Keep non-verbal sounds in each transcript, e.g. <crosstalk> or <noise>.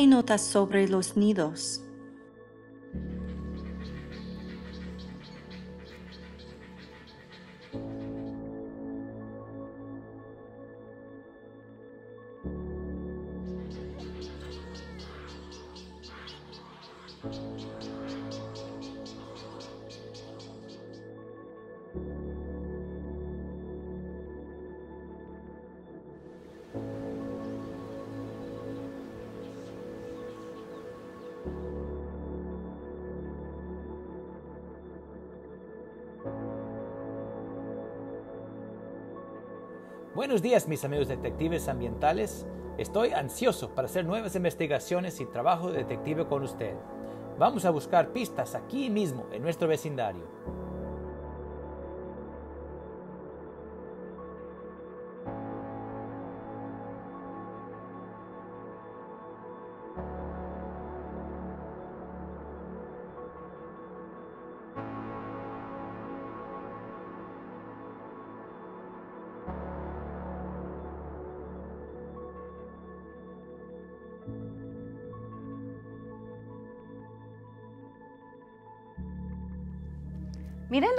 Hay notas sobre los nidos. Buenos días mis amigos detectives ambientales. Estoy ansioso para hacer nuevas investigaciones y trabajo de detective con usted. Vamos a buscar pistas aquí mismo en nuestro vecindario.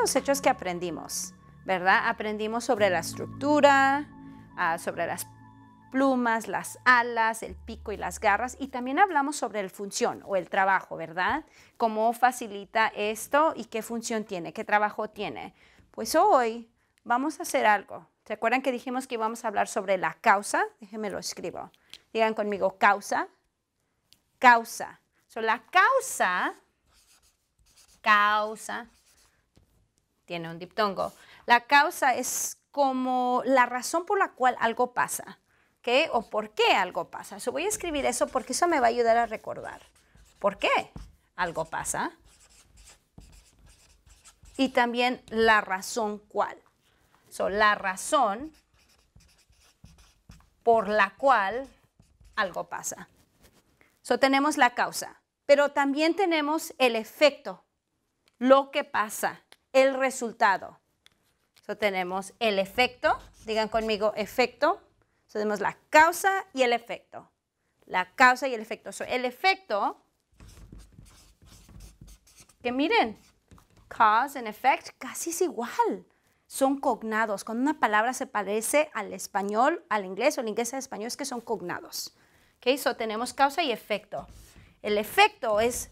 los hechos que aprendimos, ¿verdad? Aprendimos sobre la estructura, ah, sobre las plumas, las alas, el pico y las garras. Y también hablamos sobre el función o el trabajo, ¿verdad? Cómo facilita esto y qué función tiene, qué trabajo tiene. Pues hoy vamos a hacer algo. ¿Se acuerdan que dijimos que íbamos a hablar sobre la causa? Déjenme lo escribo. Digan conmigo, causa. Causa. So, la causa, causa, tiene un diptongo. La causa es como la razón por la cual algo pasa, ¿qué? O por qué algo pasa. So, voy a escribir eso porque eso me va a ayudar a recordar. ¿Por qué algo pasa? Y también la razón cuál. So, la razón por la cual algo pasa. So, tenemos la causa, pero también tenemos el efecto, lo que pasa el resultado. So, tenemos el efecto, digan conmigo efecto. tenemos la causa y el efecto. La causa y el efecto. el efecto, que miren, cause and effect casi es igual. Son cognados. Cuando una palabra se parece al español, al inglés o el inglés al español, es que son cognados. Okay, so tenemos causa y efecto. El efecto es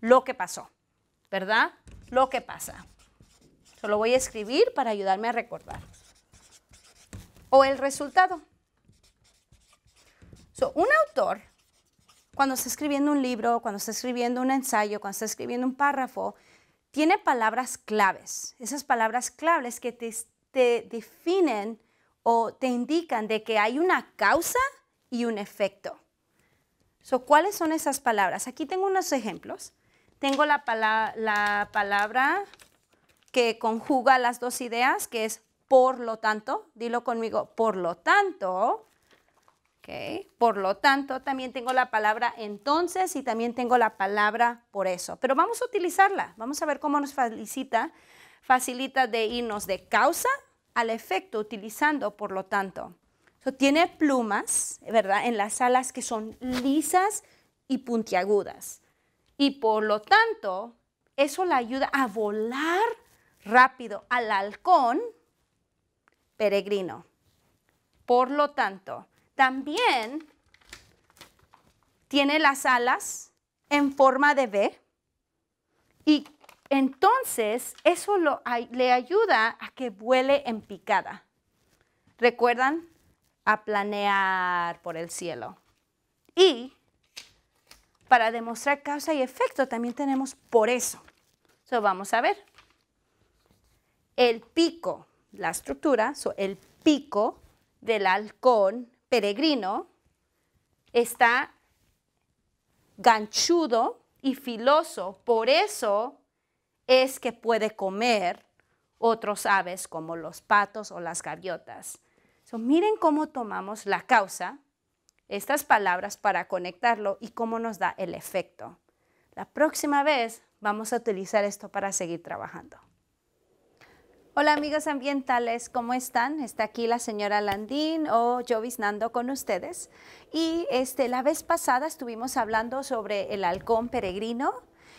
lo que pasó, ¿verdad? Lo que pasa. Solo voy a escribir para ayudarme a recordar. O el resultado. So, un autor, cuando está escribiendo un libro, cuando está escribiendo un ensayo, cuando está escribiendo un párrafo, tiene palabras claves. Esas palabras claves que te, definen o te indican de que hay una causa y un efecto. So, ¿Cuáles son esas palabras? Aquí tengo unos ejemplos. Tengo la, la palabra que conjuga las dos ideas, que es por lo tanto, dilo conmigo, por lo tanto, okay, por lo tanto, también tengo la palabra entonces y también tengo la palabra por eso. Pero vamos a utilizarla, vamos a ver cómo nos facilita, facilita de irnos de causa al efecto utilizando por lo tanto. So, tiene plumas, ¿verdad? En las alas que son lisas y puntiagudas. Y por lo tanto, eso la ayuda a volar rápido al halcón peregrino. Por lo tanto, también tiene las alas en forma de V y entonces eso le ayuda a que vuele en picada. ¿Recuerdan? A planear por el cielo. Y para demostrar causa y efecto también tenemos por eso. Eso vamos a ver el pico, la estructura, el pico del halcón peregrino está ganchudo y filoso, por eso es que puede comer otros aves como los patos o las gaviotas. miren cómo tomamos la causa, estas palabras para conectarlo y cómo nos da el efecto. La próxima vez vamos a utilizar esto para seguir trabajando. Hola amigos ambientales, ¿cómo están? Está aquí la señora Landín o yo Nando con ustedes. Y este, la vez pasada estuvimos hablando sobre el halcón peregrino,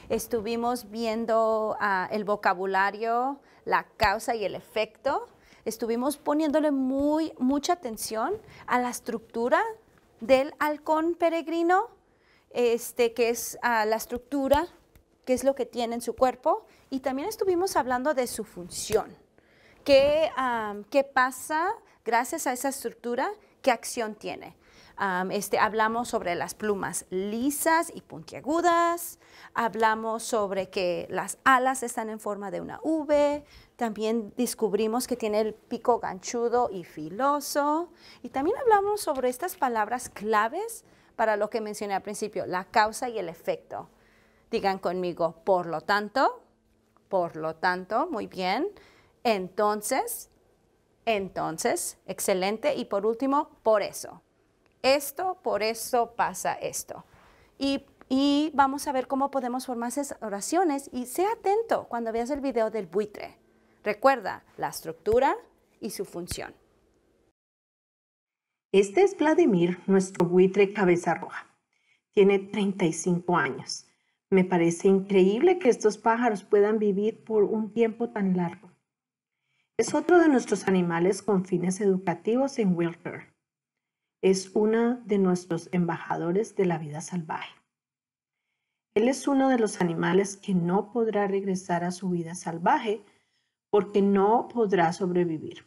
estuvimos viendo ah, el vocabulario, la causa y el efecto, estuvimos poniéndole muy, mucha atención a la estructura del halcón peregrino, este, que es ah, la estructura, que es lo que tiene en su cuerpo, y también estuvimos hablando de su función. ¿Qué, qué pasa gracias a esa estructura? ¿Qué acción tiene? este, hablamos sobre las plumas lisas y puntiagudas, hablamos sobre que las alas están en forma de una V, también descubrimos que tiene el pico ganchudo y filoso, y también hablamos sobre estas palabras claves para lo que mencioné al principio, la causa y el efecto. Digan conmigo, por lo tanto, por lo tanto, muy bien entonces, entonces, excelente. Y por último, por eso. Esto, por eso pasa esto. Y, vamos a ver cómo podemos formar esas oraciones y sea atento cuando veas el video del buitre. Recuerda la estructura y su función. Este es Vladimir, nuestro buitre cabeza roja. Tiene 35 años. Me parece increíble que estos pájaros puedan vivir por un tiempo tan largo. Es otro de nuestros animales con fines educativos en Wilbur. Es uno de nuestros embajadores de la vida salvaje. Él es uno de los animales que no podrá regresar a su vida salvaje porque no podrá sobrevivir.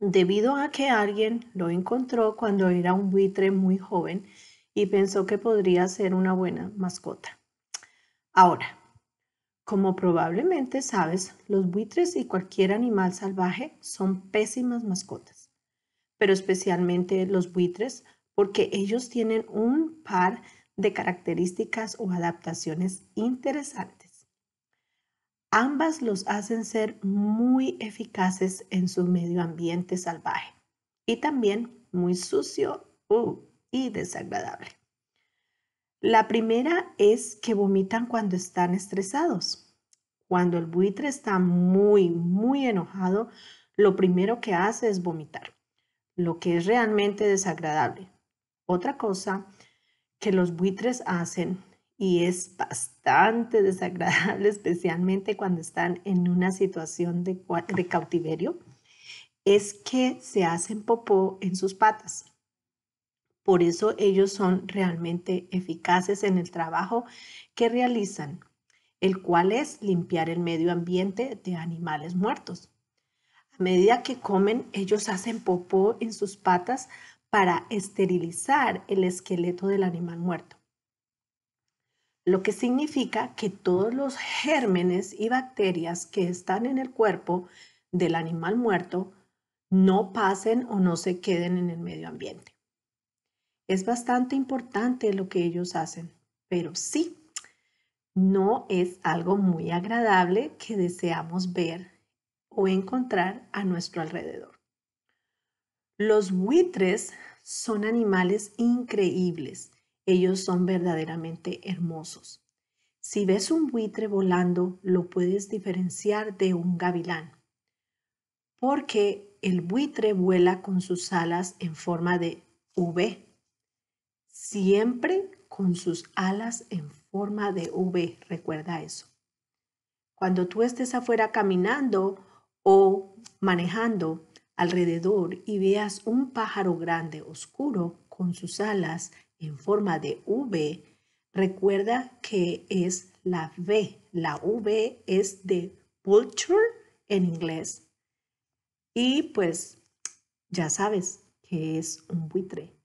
Debido a que alguien lo encontró cuando era un buitre muy joven y pensó que podría ser una buena mascota. Ahora, como probablemente sabes, los buitres y cualquier animal salvaje son pésimas mascotas, pero especialmente los buitres porque ellos tienen un par de características o adaptaciones interesantes. Ambas los hacen ser muy eficaces en su medio ambiente salvaje y también muy sucio uh, y desagradable. La primera es que vomitan cuando están estresados. Cuando el buitre está muy, muy enojado, lo primero que hace es vomitar, lo que es realmente desagradable. Otra cosa que los buitres hacen y es bastante <laughs> desagradable, especialmente cuando están en una situación de, cautiverio, es que se hacen popó en sus patas. Por eso ellos son realmente eficaces en el trabajo que realizan, el cual es limpiar el medio ambiente de animales muertos. A medida que comen, ellos hacen popó en sus patas para esterilizar el esqueleto del animal muerto, lo que significa que todos los gérmenes y bacterias que están en el cuerpo del animal muerto no pasen o no se queden en el medio ambiente. Es bastante importante lo que ellos hacen, pero sí, no es algo muy agradable que deseamos ver o encontrar a nuestro alrededor. Los buitres son animales increíbles. Ellos son verdaderamente hermosos. Si ves un buitre volando, lo puedes diferenciar de un gavilán, porque el buitre vuela con sus alas en forma de V siempre con sus alas en forma de V, recuerda eso. Cuando tú estés afuera caminando o manejando alrededor y veas un pájaro grande oscuro con sus alas en forma de V, recuerda que es la V. La V es de vulture en inglés. Y pues ya sabes que es un buitre.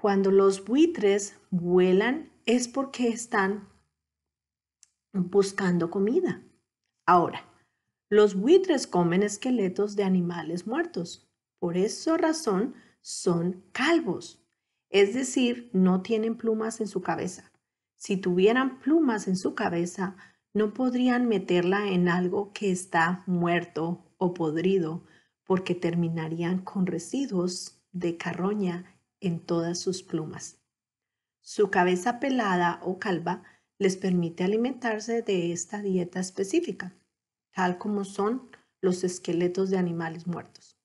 Cuando los buitres vuelan es porque están buscando comida. Ahora, los buitres comen esqueletos de animales muertos. Por esa razón son calvos. Es decir, no tienen plumas en su cabeza. Si tuvieran plumas en su cabeza, no podrían meterla en algo que está muerto o podrido, porque terminarían con residuos de carroña en todas sus plumas. Su cabeza pelada o calva les permite alimentarse de esta dieta específica, tal como son los esqueletos de animales muertos.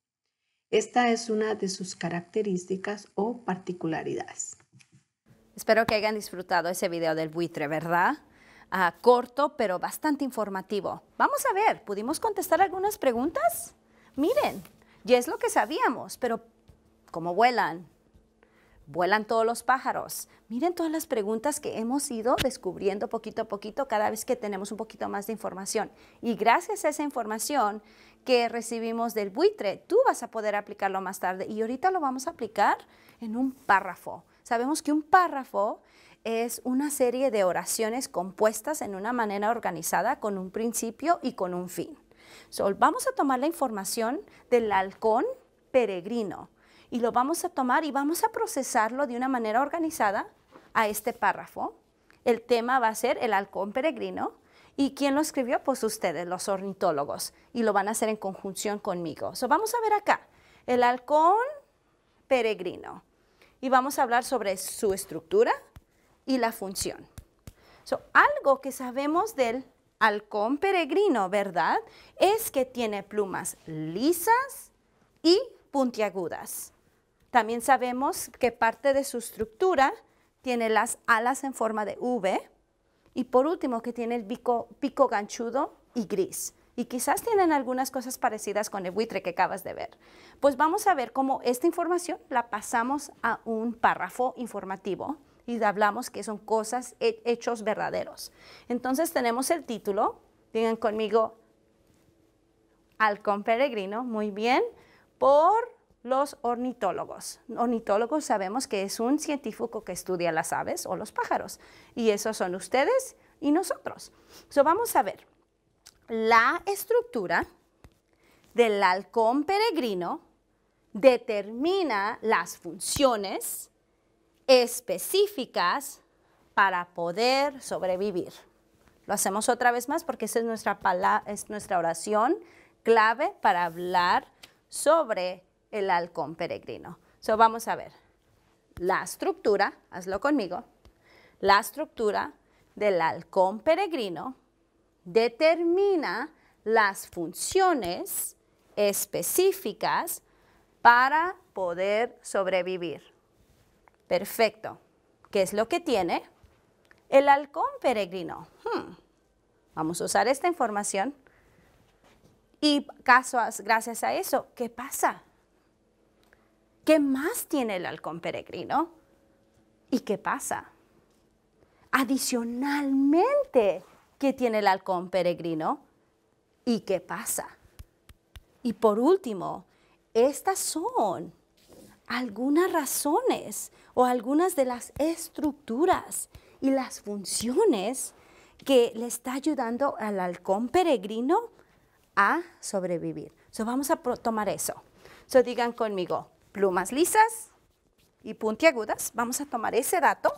Esta es una de sus características o particularidades. Espero que hayan disfrutado ese video del buitre, ¿verdad? Ah, corto, pero bastante informativo. Vamos a ver, ¿pudimos contestar algunas preguntas? Miren, ya es lo que sabíamos, pero ¿cómo vuelan? vuelan todos los pájaros. Miren todas las preguntas que hemos ido descubriendo poquito a poquito cada vez que tenemos un poquito más de información. Y gracias a esa información que recibimos del buitre, tú vas a poder aplicarlo más tarde. Y ahorita lo vamos a aplicar en un párrafo. Sabemos que un párrafo es una serie de oraciones compuestas en una manera organizada con un principio y con un fin. vamos a tomar la información del halcón peregrino y lo vamos a tomar y vamos a procesarlo de una manera organizada a este párrafo. El tema va a ser el halcón peregrino. ¿Y quién lo escribió? Pues ustedes, los ornitólogos, y lo van a hacer en conjunción conmigo. So, vamos a ver acá, el halcón peregrino. Y vamos a hablar sobre su estructura y la función. So, algo que sabemos del halcón peregrino, ¿verdad? Es que tiene plumas lisas y puntiagudas. También sabemos que parte de su estructura tiene las alas en forma de V y por último que tiene el pico, pico ganchudo y gris. Y quizás tienen algunas cosas parecidas con el buitre que acabas de ver. Pues vamos a ver cómo esta información la pasamos a un párrafo informativo y hablamos que son cosas, hechos verdaderos. Entonces tenemos el título, digan conmigo, Halcón Peregrino, muy bien, por los ornitólogos. Ornitólogos sabemos que es un científico que estudia las aves o los pájaros. Y esos son ustedes y nosotros. So, vamos a ver. La estructura del halcón peregrino determina las funciones específicas para poder sobrevivir. Lo hacemos otra vez más porque esa es nuestra, es nuestra oración clave para hablar sobre el halcón peregrino. So, vamos a ver la estructura, hazlo conmigo, la estructura del halcón peregrino determina las funciones específicas para poder sobrevivir. Perfecto. ¿Qué es lo que tiene? El halcón peregrino. Hmm. Vamos a usar esta información. Y caso, gracias a eso, ¿qué pasa? ¿Qué más tiene el halcón peregrino? ¿Y qué pasa? Adicionalmente, ¿qué tiene el halcón peregrino? ¿Y qué pasa? Y por último, estas son algunas razones o algunas de las estructuras y las funciones que le está ayudando al halcón peregrino a sobrevivir. So vamos a tomar eso. So digan conmigo, plumas lisas y puntiagudas. Vamos a tomar ese dato,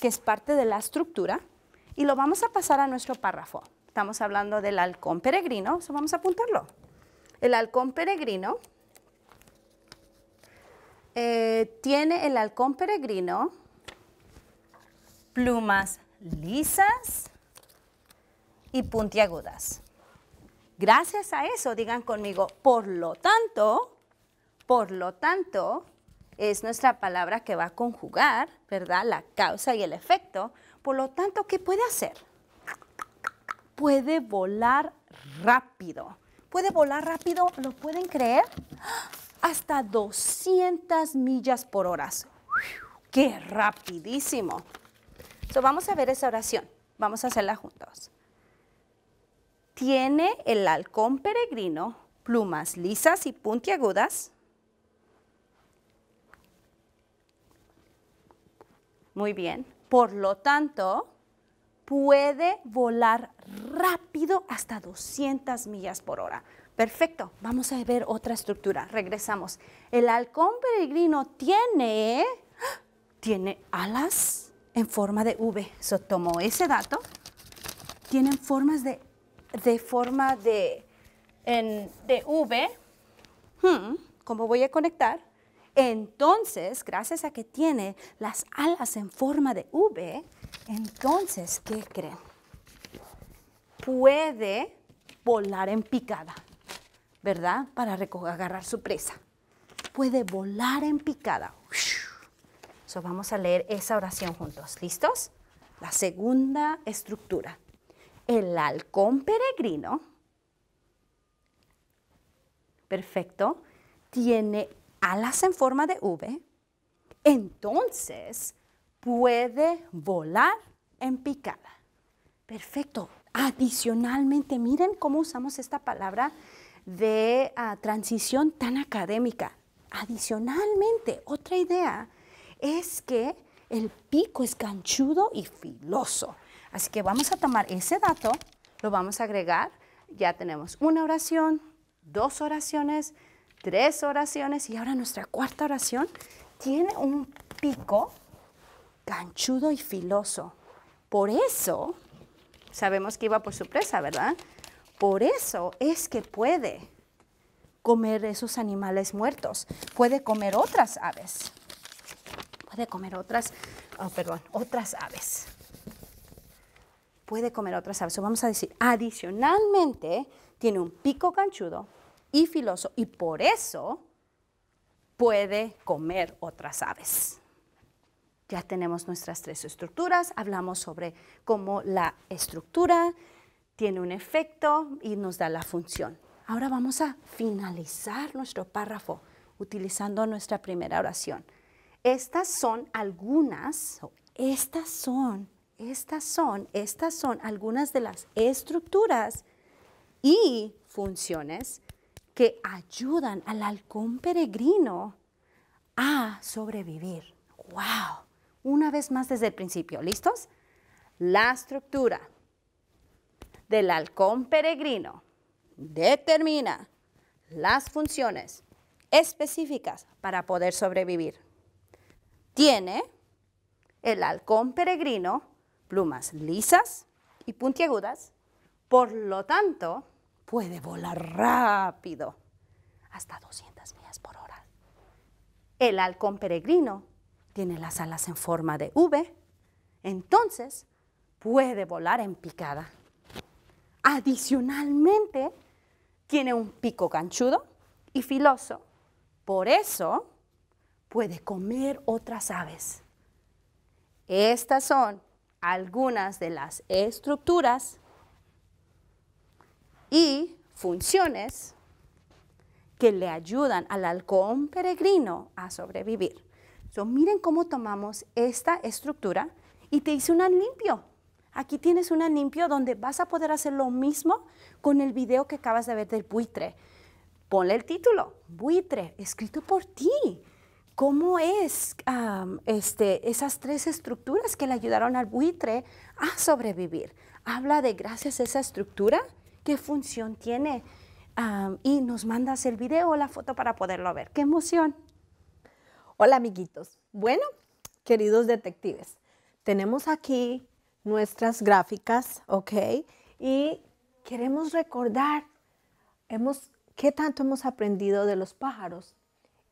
que es parte de la estructura, y lo vamos a pasar a nuestro párrafo. Estamos hablando del halcón peregrino, eso vamos a apuntarlo. El halcón peregrino eh, tiene el halcón peregrino plumas lisas y puntiagudas. Gracias a eso, digan conmigo, por lo tanto, por lo tanto, es nuestra palabra que va a conjugar, ¿verdad? La causa y el efecto. Por lo tanto, ¿qué puede hacer? Puede volar rápido. Puede volar rápido, ¿lo pueden creer? Hasta 200 millas por hora. ¡Qué rapidísimo! So, vamos a ver esa oración. Vamos a hacerla juntos. Tiene el halcón peregrino plumas lisas y puntiagudas Muy bien. Por lo tanto, puede volar rápido hasta 200 millas por hora. Perfecto, vamos a ver otra estructura. Regresamos. El halcón peregrino tiene, tiene alas en forma de V. eso tomo ese dato. Tienen formas de, de forma de, de V. Hmm, ¿Cómo voy a conectar? Entonces, gracias a que tiene las alas en forma de V, entonces, ¿qué creen? Puede volar en picada, ¿verdad? Para agarrar su presa. Puede volar en picada. vamos a leer esa oración juntos. ¿Listos? La segunda estructura. El halcón peregrino, perfecto, tiene alas en forma de V, entonces puede volar en picada. Perfecto. Adicionalmente, miren cómo usamos esta palabra de ah, transición tan académica. Adicionalmente, otra idea es que el pico es ganchudo y filoso. Así que vamos a tomar ese dato, lo vamos a agregar. Ya tenemos una oración, dos oraciones, tres oraciones y ahora nuestra cuarta oración tiene un pico ganchudo y filoso. Por eso, sabemos que iba por su presa, ¿verdad? Por eso es que puede comer esos animales muertos, puede comer otras aves, puede comer otras, oh, perdón, otras aves. Puede comer otras aves. vamos a decir, adicionalmente, tiene un pico canchudo y y por eso puede comer otras aves. Ya tenemos nuestras tres estructuras, hablamos sobre cómo la estructura tiene un efecto y nos da la función. Ahora vamos a finalizar nuestro párrafo utilizando nuestra primera oración. Estas son algunas, estas son, estas son, estas son algunas de las estructuras y funciones que ayudan al halcón peregrino a sobrevivir. ¡Wow! Una vez más desde el principio, ¿listos? La estructura del halcón peregrino determina las funciones específicas para poder sobrevivir. Tiene el halcón peregrino plumas lisas y puntiagudas, por lo tanto, puede volar rápido, hasta 200 millas por hora. El halcón peregrino tiene las alas en forma de V, entonces puede volar en picada. Adicionalmente, tiene un pico ganchudo y filoso, por eso puede comer otras aves. Estas son algunas de las estructuras y funciones que le ayudan al halcón peregrino a sobrevivir. So, miren cómo tomamos esta estructura y te hice una limpio. Aquí tienes una limpio donde vas a poder hacer lo mismo con el video que acabas de ver del buitre. Ponle el título, buitre, escrito por ti. ¿Cómo es este, esas tres estructuras que le ayudaron al buitre a sobrevivir? Habla de gracias a esa estructura ¿Qué función tiene? y nos mandas el video o la foto para poderlo ver. ¡Qué emoción! Hola amiguitos. Bueno, queridos detectives, tenemos aquí nuestras gráficas, ¿ok? Y queremos recordar hemos, qué tanto hemos aprendido de los pájaros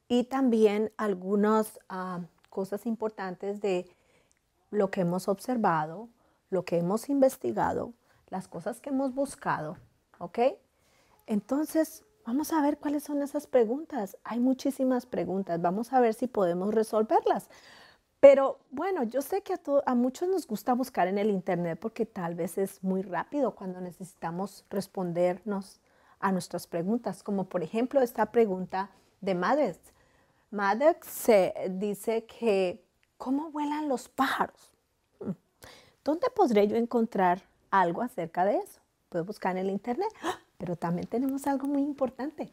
y también algunas cosas importantes de lo que hemos observado, lo que hemos investigado, las cosas que hemos buscado ¿ok? Entonces, vamos a ver cuáles son esas preguntas. Hay muchísimas preguntas, vamos a ver si podemos resolverlas. Pero bueno, yo sé que a, muchos nos gusta buscar en el Internet porque tal vez es muy rápido cuando necesitamos respondernos a nuestras preguntas, como por ejemplo esta pregunta de Maddox. Maddox dice que, ¿cómo vuelan los pájaros? Mm. ¿Dónde podré yo encontrar algo acerca de eso? puedes buscar en el internet, ¡Ah! pero también tenemos algo muy importante,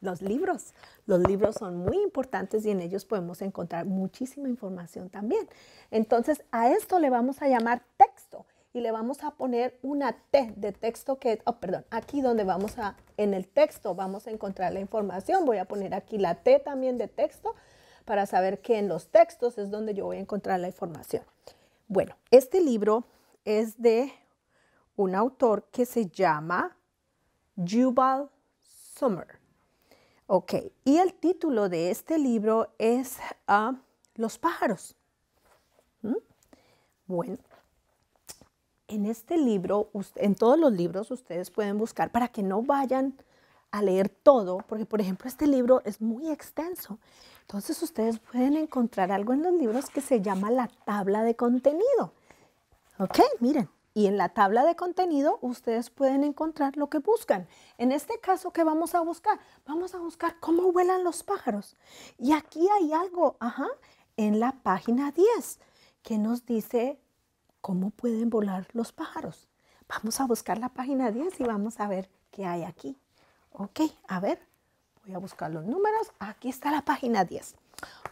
los libros. Los libros son muy importantes y en ellos podemos encontrar muchísima información también. Entonces, a esto le vamos a llamar texto y le vamos a poner una T de texto que, oh, perdón, aquí donde vamos a, en el texto vamos a encontrar la información. Voy a poner aquí la T también de texto para saber que en los textos es donde yo voy a encontrar la información. Bueno, este libro es de un autor que se llama Jubal Summer. Ok, y el título de este libro es ah, Los pájaros. ¿Mm? Bueno, en este libro, en todos los libros ustedes pueden buscar para que no vayan a leer todo, porque por ejemplo este libro es muy extenso. Entonces ustedes pueden encontrar algo en los libros que se llama la tabla de contenido. Ok, miren, y en la tabla de contenido ustedes pueden encontrar lo que buscan. En este caso, ¿qué vamos a buscar? Vamos a buscar cómo vuelan los pájaros. Y aquí hay algo, ajá, en la página 10 que nos dice cómo pueden volar los pájaros. Vamos a buscar la página 10 y vamos a ver qué hay aquí. Ok, a ver, voy a buscar los números. Aquí está la página 10.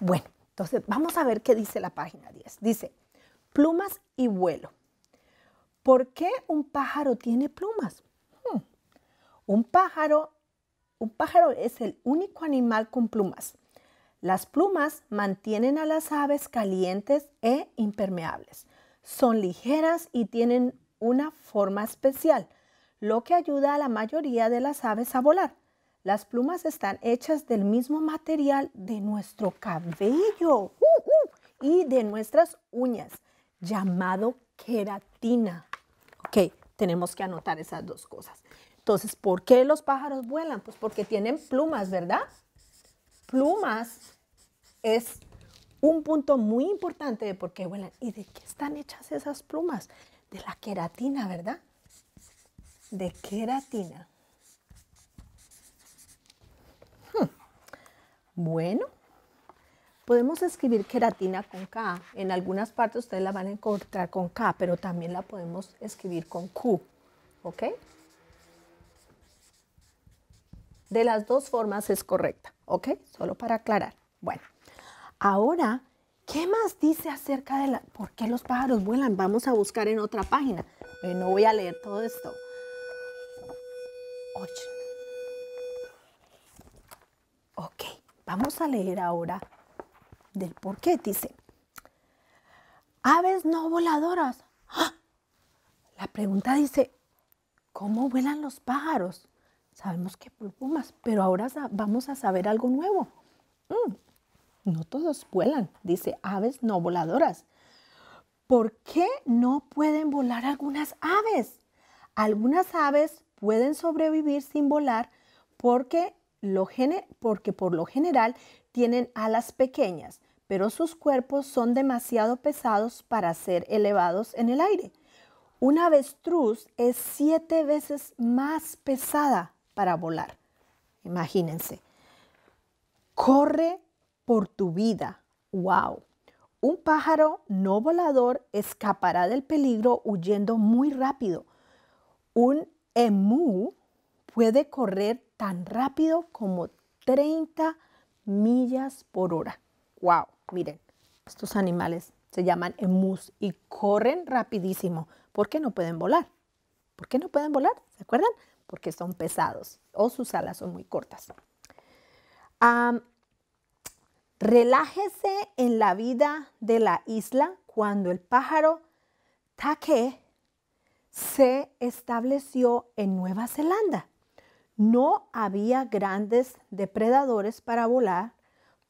Bueno, entonces vamos a ver qué dice la página 10. Dice, plumas y vuelo. ¿Por qué un pájaro tiene plumas? Hmm. Un pájaro, un pájaro es el único animal con plumas. Las plumas mantienen a las aves calientes e impermeables. Son ligeras y tienen una forma especial, lo que ayuda a la mayoría de las aves a volar. Las plumas están hechas del mismo material de nuestro cabello uh, uh, y de nuestras uñas, llamado queratina. Ok, tenemos que anotar esas dos cosas. Entonces, ¿por qué los pájaros vuelan? Pues porque tienen plumas, ¿verdad? Plumas es un punto muy importante de por qué vuelan. ¿Y de qué están hechas esas plumas? De la queratina, ¿verdad? De queratina. Hmm. Bueno, Podemos escribir queratina con K. En algunas partes ustedes la van a encontrar con K, pero también la podemos escribir con Q. ¿Ok? De las dos formas es correcta. ¿Ok? Solo para aclarar. Bueno, ahora, ¿qué más dice acerca de la, por qué los pájaros vuelan? Vamos a buscar en otra página. Eh, no voy a leer todo esto. Ocho. Ok, vamos a leer ahora del por qué. Dice, aves no voladoras. ¡Ah! La pregunta dice, ¿cómo vuelan los pájaros? Sabemos que por pero ahora vamos a saber algo nuevo. Mm, no todos vuelan, dice aves no voladoras. ¿Por qué no pueden volar algunas aves? Algunas aves pueden sobrevivir sin volar porque, lo porque por lo general tienen alas pequeñas, pero sus cuerpos son demasiado pesados para ser elevados en el aire. Una avestruz es siete veces más pesada para volar. Imagínense. Corre por tu vida. ¡Wow! Un pájaro no volador escapará del peligro huyendo muy rápido. Un emú puede correr tan rápido como 30 millas por hora. ¡Wow! Miren, estos animales se llaman emus y corren rapidísimo. ¿Por qué no pueden volar? ¿Por qué no pueden volar? ¿Se acuerdan? Porque son pesados o sus alas son muy cortas. relájese en la vida de la isla cuando el pájaro taque se estableció en Nueva Zelanda. No había grandes depredadores para volar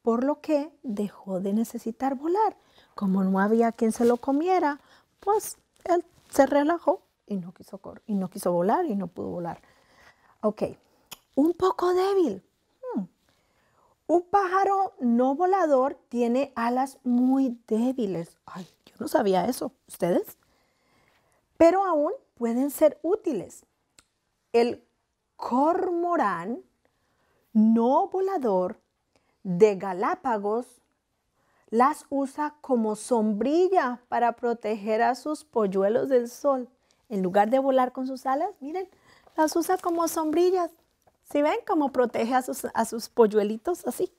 por lo que dejó de necesitar volar. Como no había quien se lo comiera, pues él se relajó y no quiso, y no quiso volar y no pudo volar. Ok, un poco débil. Hmm. Un pájaro no volador tiene alas muy débiles. Ay, yo no sabía eso. ¿Ustedes? Pero aún pueden ser útiles. El cormorán no volador de Galápagos las usa como sombrilla para proteger a sus polluelos del sol. En lugar de volar con sus alas, miren, las usa como sombrillas. ¿Sí ven cómo protege a sus, polluelitos así?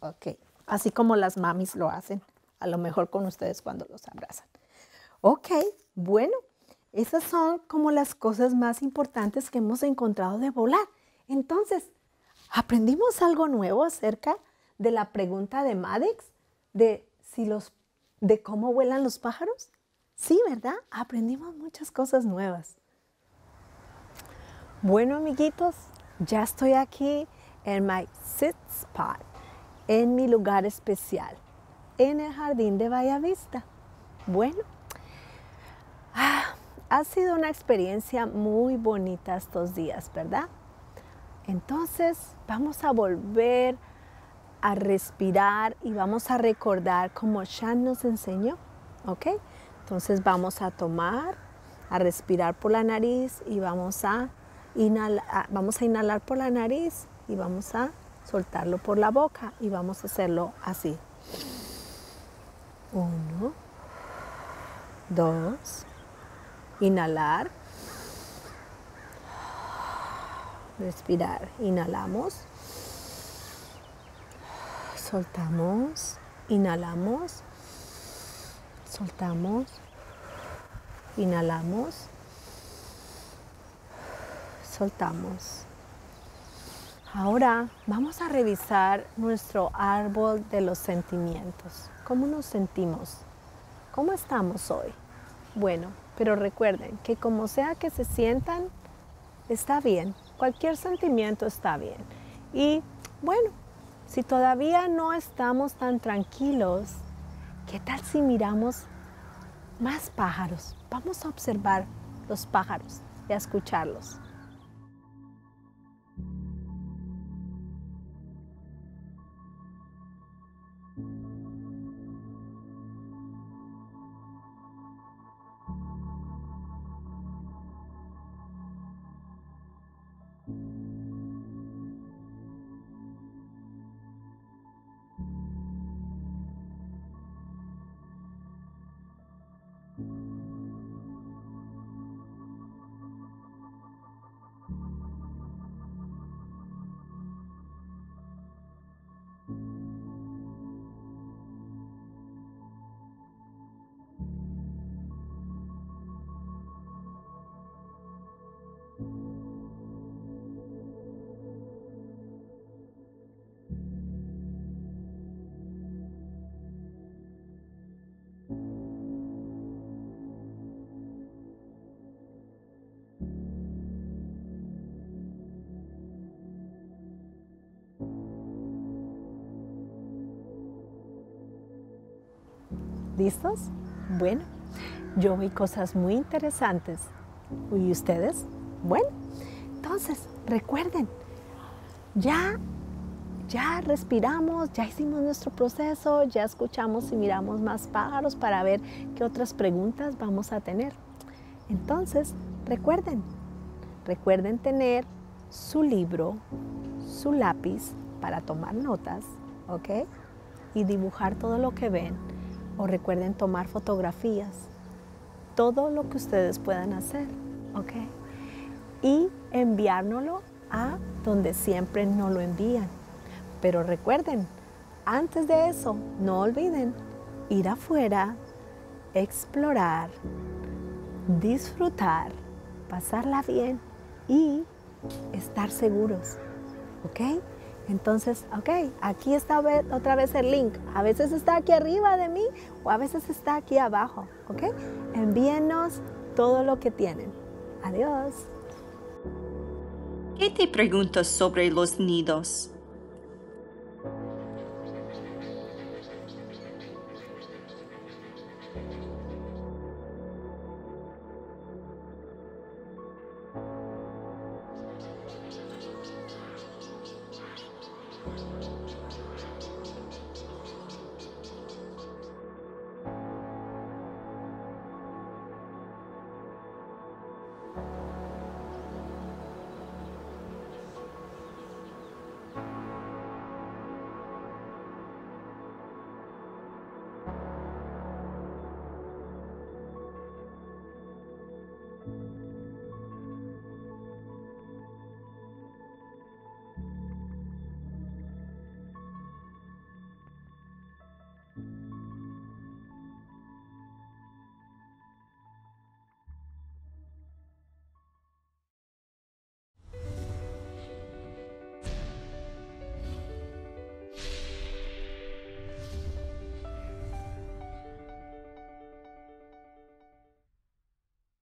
Ok, así como las mamis lo hacen, a lo mejor con ustedes cuando los abrazan. Ok, bueno, esas son como las cosas más importantes que hemos encontrado de volar. Entonces, aprendimos algo nuevo acerca de la pregunta de Madix de si los de cómo vuelan los pájaros? Sí, ¿verdad? Aprendimos muchas cosas nuevas. Bueno, amiguitos, ya estoy aquí en my sit spot, en mi lugar especial, en el jardín de Vista. Bueno, ah, ha sido una experiencia muy bonita estos días, ¿verdad? Entonces, vamos a volver a respirar y vamos a recordar como Shan nos enseñó, ¿ok? Entonces vamos a tomar, a respirar por la nariz y vamos a inhalar, vamos a inhalar por la nariz y vamos a soltarlo por la boca y vamos a hacerlo así. Uno, dos, inhalar, respirar, inhalamos soltamos, inhalamos, soltamos, inhalamos, soltamos. Ahora vamos a revisar nuestro árbol de los sentimientos. ¿Cómo nos sentimos? ¿Cómo estamos hoy? Bueno, pero recuerden que como sea que se sientan, está bien. Cualquier sentimiento está bien. Y bueno, si todavía no estamos tan tranquilos, ¿qué tal si miramos más pájaros? Vamos a observar los pájaros y a escucharlos. ¿Listos? Bueno, yo vi cosas muy interesantes. ¿Y ustedes? Bueno, entonces recuerden, ya, ya respiramos, ya hicimos nuestro proceso, ya escuchamos y miramos más pájaros para ver qué otras preguntas vamos a tener. Entonces, recuerden, recuerden tener su libro, su lápiz para tomar notas, ¿ok? Y dibujar todo lo que ven o recuerden tomar fotografías, todo lo que ustedes puedan hacer, ¿ok? Y enviárnoslo a donde siempre no lo envían. Pero recuerden, antes de eso, no olviden ir afuera, explorar, disfrutar, pasarla bien y estar seguros, ¿ok? Entonces, ok, aquí está otra vez el link. A veces está aquí arriba de mí o a veces está aquí abajo, ok. Envíenos todo lo que tienen. Adiós. ¿Qué te preguntas sobre los nidos? Thank you.